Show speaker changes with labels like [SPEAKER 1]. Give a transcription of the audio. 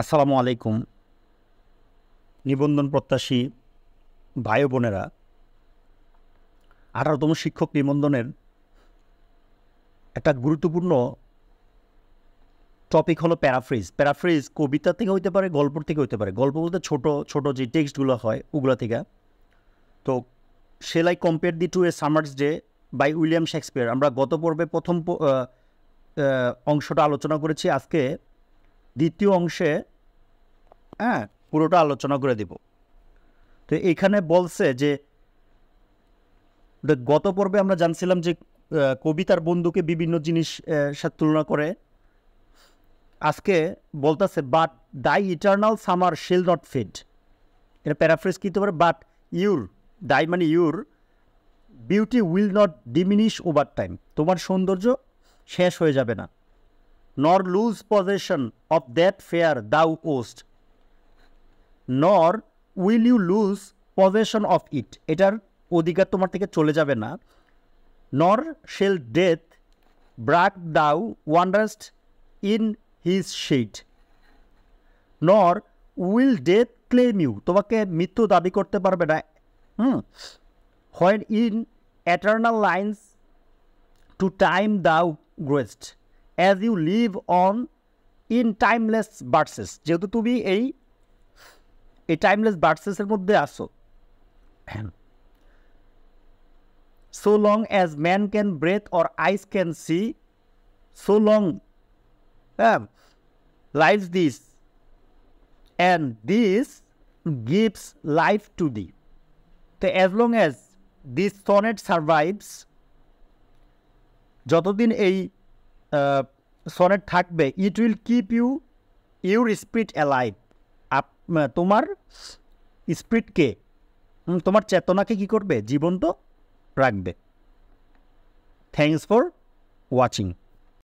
[SPEAKER 1] আসসালামু আলাইকুম নিবন্ধন প্রত্যাশী ভাই বোনেরা আঠারোতম শিক্ষক নিবন্ধনের একটা গুরুত্বপূর্ণ টপিক হলো প্যারাফ্রিজ প্যারাফ্রিজ কবিতা থেকে হইতে পারে গল্প থেকে হইতে পারে গল্প বলতে ছোট ছোট যে টেক্সটগুলো হয় ওগুলো থেকে তো shall I compare thee to a summer's day by William Shakespeare আমরা গত পর্বে প্রথম অংশটা আলোচনা করেছি আজকে দ্বিতীয় অংশে হ্যাঁ পুরোটা আলোচনা করে দিব তো এখানে বলছে যে গত পর্বে আমরা জানছিলাম যে কবিতার বন্ধুকে বিভিন্ন জিনিস সাথে তুলনা করে আজকে বলতেছে but thy eternal summer shall not fade এটা প্যারাফ্রেস কিনতে পারে বাট ইউর দাই মানে your beauty will not diminish over time তোমার সৌন্দর্য শেষ হয়ে যাবে না nor lose possession of that fair thou owest, nor will you lose possession of it. এটার অধিকার তোমার থেকে চলে যাবে না nor shall death brag thou wanderest in his shade nor will death claim you তোমাকে মৃত্যু দাবি করতে পারবে না hmm when in eternal lines to time thou growest as you live on in timeless verses যেহেতু তুমি এই এই টাইমলেস বার্সেসের মধ্যে আসো so long as man can breathe or eyes can see so long হ্যাঁ life this and this gives life to thee তো as long as this sonnet survives যতদিন এই সনেট থাকবে it will keep you your speed alive up তোমার স্পিডকে তোমার চেতনাকে কি করবে জীবন্ত রাখবে থ্যাংকস ফর ওয়াচিং